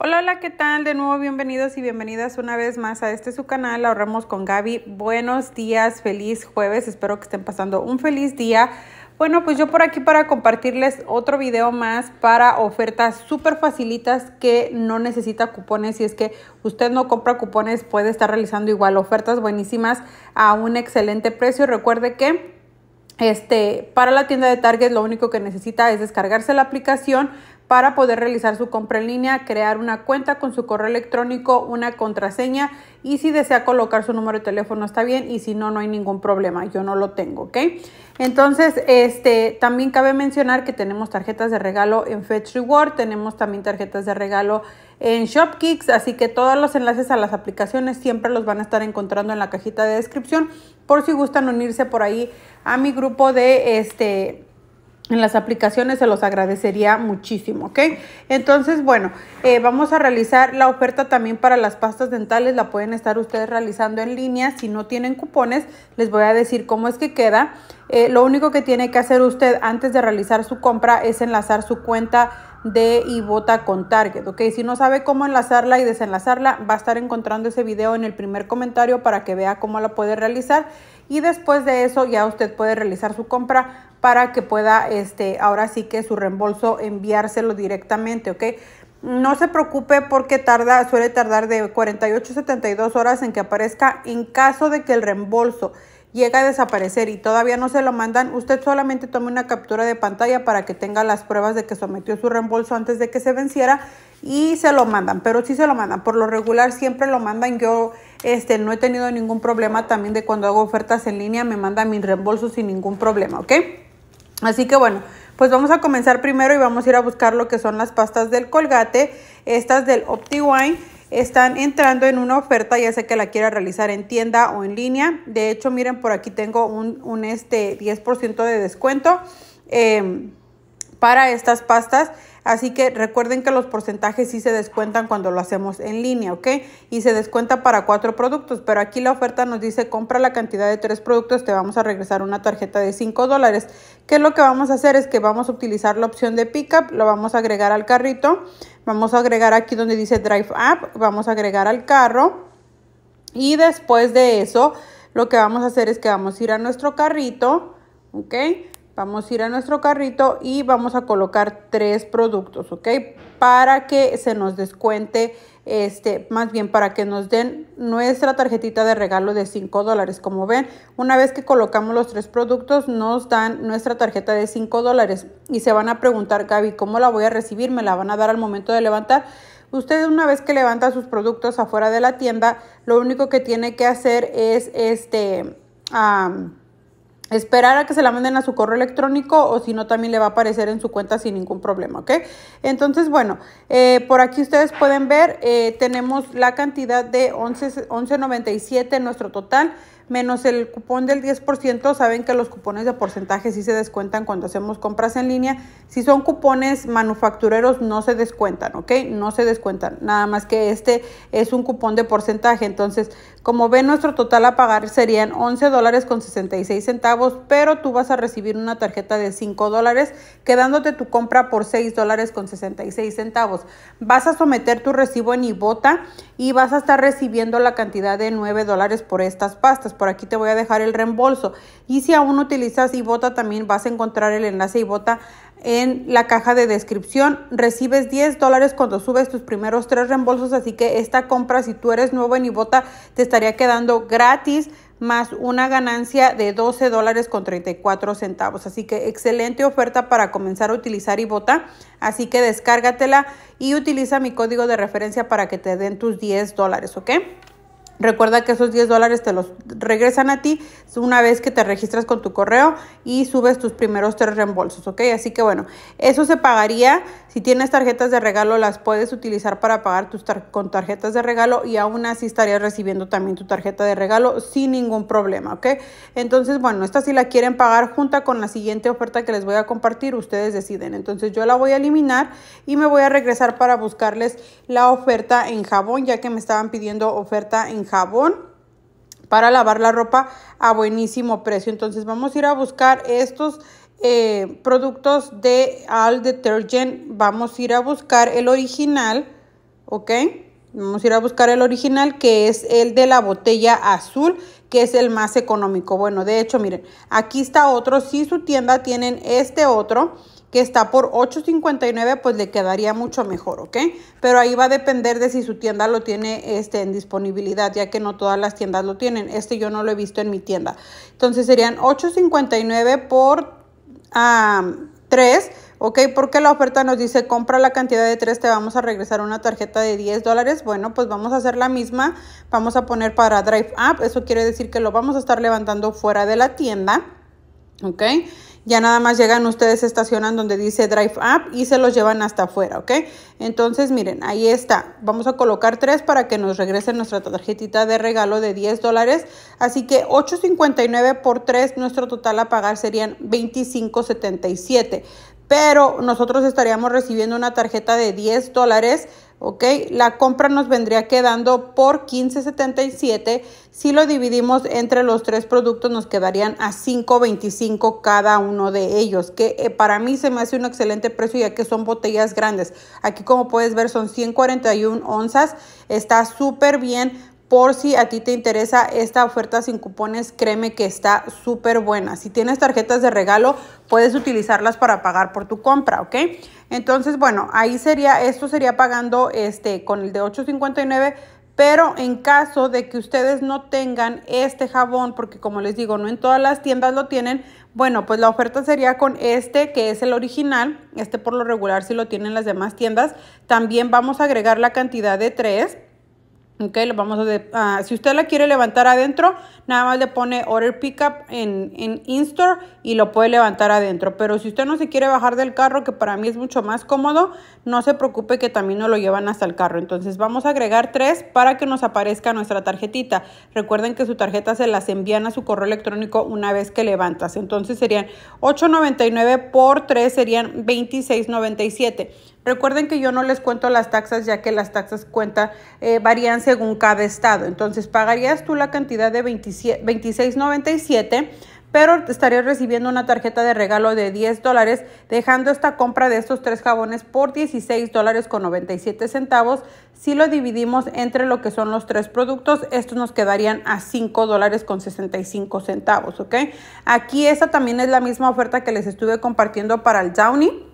Hola, hola, ¿qué tal? De nuevo, bienvenidos y bienvenidas una vez más a este su canal Ahorramos con Gaby. Buenos días, feliz jueves, espero que estén pasando un feliz día. Bueno, pues yo por aquí para compartirles otro video más para ofertas súper facilitas que no necesita cupones. Si es que usted no compra cupones, puede estar realizando igual ofertas buenísimas a un excelente precio. Recuerde que este, para la tienda de Target lo único que necesita es descargarse la aplicación para poder realizar su compra en línea, crear una cuenta con su correo electrónico, una contraseña y si desea colocar su número de teléfono está bien y si no, no hay ningún problema, yo no lo tengo, ¿ok? Entonces, este, también cabe mencionar que tenemos tarjetas de regalo en Fetch Reward, tenemos también tarjetas de regalo en ShopKicks, así que todos los enlaces a las aplicaciones siempre los van a estar encontrando en la cajita de descripción por si gustan unirse por ahí a mi grupo de este en las aplicaciones se los agradecería muchísimo, ¿ok? Entonces, bueno, eh, vamos a realizar la oferta también para las pastas dentales, la pueden estar ustedes realizando en línea, si no tienen cupones, les voy a decir cómo es que queda. Eh, lo único que tiene que hacer usted antes de realizar su compra es enlazar su cuenta de Ibota con Target, ¿ok? Si no sabe cómo enlazarla y desenlazarla, va a estar encontrando ese video en el primer comentario para que vea cómo la puede realizar y después de eso ya usted puede realizar su compra para que pueda, este, ahora sí que su reembolso enviárselo directamente, ¿ok? No se preocupe porque tarda, suele tardar de 48 a 72 horas en que aparezca en caso de que el reembolso llega a desaparecer y todavía no se lo mandan, usted solamente tome una captura de pantalla para que tenga las pruebas de que sometió su reembolso antes de que se venciera y se lo mandan, pero sí se lo mandan. Por lo regular siempre lo mandan. Yo este, no he tenido ningún problema también de cuando hago ofertas en línea, me mandan mi reembolso sin ningún problema, ¿ok? Así que bueno, pues vamos a comenzar primero y vamos a ir a buscar lo que son las pastas del colgate, estas del OptiWine están entrando en una oferta, ya sea que la quiera realizar en tienda o en línea. De hecho, miren, por aquí tengo un, este 10% de descuento eh, para estas pastas Así que recuerden que los porcentajes sí se descuentan cuando lo hacemos en línea, ¿ok? Y se descuenta para cuatro productos, pero aquí la oferta nos dice compra la cantidad de tres productos, te vamos a regresar una tarjeta de 5 dólares. ¿Qué lo que vamos a hacer? Es que vamos a utilizar la opción de pickup, lo vamos a agregar al carrito, vamos a agregar aquí donde dice Drive Up, vamos a agregar al carro y después de eso lo que vamos a hacer es que vamos a ir a nuestro carrito, ¿ok? Vamos a ir a nuestro carrito y vamos a colocar tres productos, ¿ok? Para que se nos descuente, este, más bien para que nos den nuestra tarjetita de regalo de 5 dólares. Como ven, una vez que colocamos los tres productos, nos dan nuestra tarjeta de 5 dólares. Y se van a preguntar, Gaby, ¿cómo la voy a recibir? ¿Me la van a dar al momento de levantar? Usted una vez que levanta sus productos afuera de la tienda, lo único que tiene que hacer es este esperar a que se la manden a su correo electrónico o si no también le va a aparecer en su cuenta sin ningún problema, ¿ok? Entonces, bueno, eh, por aquí ustedes pueden ver, eh, tenemos la cantidad de 11.97 en nuestro total menos el cupón del 10%. Saben que los cupones de porcentaje sí se descuentan cuando hacemos compras en línea. Si son cupones manufactureros, no se descuentan, ¿ok? No se descuentan. Nada más que este es un cupón de porcentaje. Entonces, como ven, nuestro total a pagar serían 11 dólares con 66 centavos, pero tú vas a recibir una tarjeta de 5 dólares, quedándote tu compra por $6.66. dólares Vas a someter tu recibo en Ibota y vas a estar recibiendo la cantidad de 9 dólares por estas pastas por aquí te voy a dejar el reembolso. Y si aún utilizas Ibota, también vas a encontrar el enlace Ibota en la caja de descripción. Recibes 10 dólares cuando subes tus primeros tres reembolsos, así que esta compra, si tú eres nuevo en Ibota, te estaría quedando gratis más una ganancia de 12 dólares con 34 centavos. Así que excelente oferta para comenzar a utilizar Ibota. Así que descárgatela y utiliza mi código de referencia para que te den tus 10 dólares, ¿ok? Recuerda que esos 10 dólares te los regresan a ti una vez que te registras con tu correo y subes tus primeros tres reembolsos, ¿ok? Así que bueno, eso se pagaría. Si tienes tarjetas de regalo, las puedes utilizar para pagar tus con tarjetas de regalo y aún así estarías recibiendo también tu tarjeta de regalo sin ningún problema, ¿ok? Entonces, bueno, esta si la quieren pagar junta con la siguiente oferta que les voy a compartir, ustedes deciden. Entonces yo la voy a eliminar y me voy a regresar para buscarles la oferta en jabón, ya que me estaban pidiendo oferta en jabón para lavar la ropa a buenísimo precio. Entonces vamos a ir a buscar estos eh, productos de All Detergent. Vamos a ir a buscar el original, ¿ok? Vamos a ir a buscar el original que es el de la botella azul, que es el más económico. Bueno, de hecho, miren, aquí está otro. Si su tienda tienen este otro que está por 8.59, pues le quedaría mucho mejor, ¿ok? Pero ahí va a depender de si su tienda lo tiene este, en disponibilidad, ya que no todas las tiendas lo tienen. Este yo no lo he visto en mi tienda. Entonces serían 8.59 por 3, ¿ok? Porque la oferta nos dice, compra la cantidad de 3, te vamos a regresar una tarjeta de 10 dólares. Bueno, pues vamos a hacer la misma. Vamos a poner para Drive Up. Eso quiere decir que lo vamos a estar levantando fuera de la tienda, ¿ok? Ya nada más llegan ustedes, estacionan donde dice Drive Up y se los llevan hasta afuera, ¿ok? Entonces, miren, ahí está. Vamos a colocar tres para que nos regresen nuestra tarjetita de regalo de 10 dólares. Así que 8.59 por 3, nuestro total a pagar serían 25.77. Pero nosotros estaríamos recibiendo una tarjeta de 10 dólares ¿ok? La compra nos vendría quedando por 15.77. Si lo dividimos entre los tres productos nos quedarían a 5.25 cada uno de ellos, que eh, para mí se me hace un excelente precio ya que son botellas grandes. Aquí como puedes ver son 141 onzas, está súper bien por si a ti te interesa esta oferta sin cupones, créeme que está súper buena. Si tienes tarjetas de regalo, puedes utilizarlas para pagar por tu compra, ¿ok? Entonces, bueno, ahí sería, esto sería pagando este con el de 8.59. Pero en caso de que ustedes no tengan este jabón, porque como les digo, no en todas las tiendas lo tienen, bueno, pues la oferta sería con este que es el original, este por lo regular si lo tienen las demás tiendas. También vamos a agregar la cantidad de tres Ok, lo vamos a... Ah, si usted la quiere levantar adentro, nada más le pone order pickup en, en y lo puede levantar adentro. Pero si usted no se quiere bajar del carro, que para mí es mucho más cómodo, no se preocupe que también no lo llevan hasta el carro. Entonces vamos a agregar tres para que nos aparezca nuestra tarjetita. Recuerden que su tarjeta se las envían a su correo electrónico una vez que levantas. Entonces serían $8.99 por 3 serían $26.97. Recuerden que yo no les cuento las taxas ya que las taxas cuenta eh, varían según cada estado. Entonces pagarías tú la cantidad de 26.97 pero estarías recibiendo una tarjeta de regalo de 10 dólares, dejando esta compra de estos tres jabones por $16.97. dólares con centavos. Si lo dividimos entre lo que son los tres productos, estos nos quedarían a $5.65. dólares con centavos, Aquí esta también es la misma oferta que les estuve compartiendo para el Downy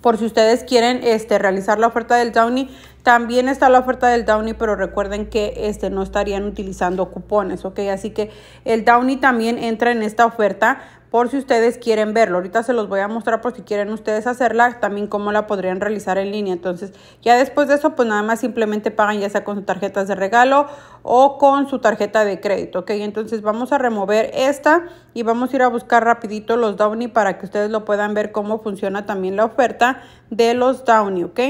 por si ustedes quieren este, realizar la oferta del Downy, también está la oferta del Downy, pero recuerden que este, no estarían utilizando cupones, ¿ok? Así que el Downy también entra en esta oferta, por si ustedes quieren verlo. Ahorita se los voy a mostrar por si quieren ustedes hacerla, también cómo la podrían realizar en línea. Entonces, ya después de eso, pues nada más simplemente pagan ya sea con sus tarjetas de regalo o con su tarjeta de crédito, ¿ok? Entonces vamos a remover esta y vamos a ir a buscar rapidito los Downy para que ustedes lo puedan ver cómo funciona también la oferta de los Downy, ¿ok?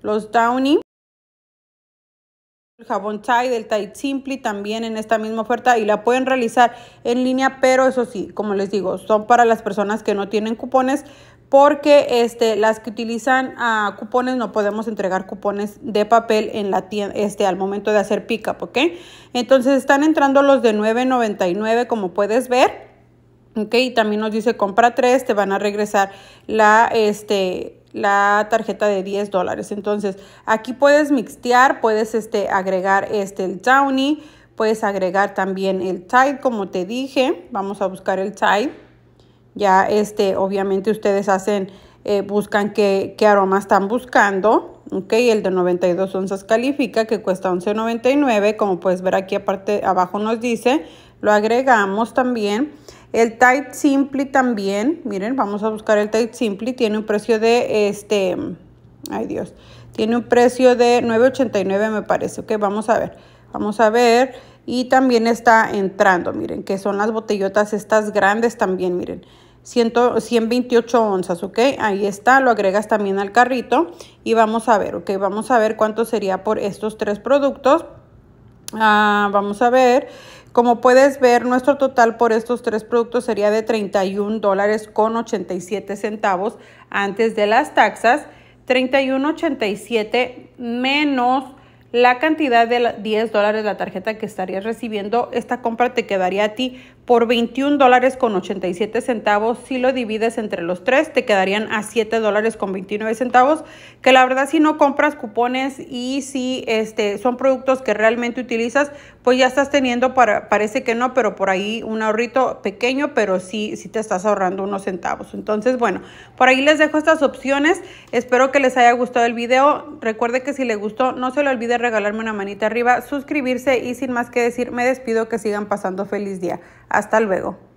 Los Downy. El jabón Tide del Tide Simply también en esta misma oferta y la pueden realizar en línea, pero eso sí, como les digo, son para las personas que no tienen cupones porque este, las que utilizan ah, cupones no podemos entregar cupones de papel en la este, al momento de hacer pick ¿ok? Entonces están entrando los de 9.99 como puedes ver. Ok, y también nos dice compra 3 te van a regresar la, este, la tarjeta de 10 dólares. Entonces, aquí puedes mixtear, puedes este, agregar este, el Downy, puedes agregar también el Tide, como te dije. Vamos a buscar el Tide. Ya, este, obviamente ustedes hacen, eh, buscan qué, aroma están buscando. Ok, el de 92 onzas califica, que cuesta 11.99. Como puedes ver aquí aparte, abajo nos dice. Lo agregamos también. El Type Simply también, miren, vamos a buscar el Tide Simply, tiene un precio de este, ay Dios, tiene un precio de 9.89 me parece, ok, vamos a ver, vamos a ver, y también está entrando, miren, que son las botellotas estas grandes también, miren, 128 onzas, ok, ahí está, lo agregas también al carrito y vamos a ver, ok, vamos a ver cuánto sería por estos tres productos, ah, vamos a ver, como puedes ver, nuestro total por estos tres productos sería de 31 dólares con 87 centavos antes de las taxas. 31.87 menos la cantidad de 10 dólares la tarjeta que estarías recibiendo, esta compra te quedaría a ti por 21 dólares con 87 centavos. Si lo divides entre los tres, te quedarían a 7 dólares con 29 centavos, que la verdad si no compras cupones y si este, son productos que realmente utilizas, pues ya estás teniendo, para, parece que no, pero por ahí un ahorrito pequeño, pero sí, te estás ahorrando unos centavos. Entonces, bueno, por ahí les dejo estas opciones. Espero que les haya gustado el video. Recuerde que si le gustó, no se lo olvide regalarme una manita arriba, suscribirse y sin más que decir me despido que sigan pasando feliz día. Hasta luego.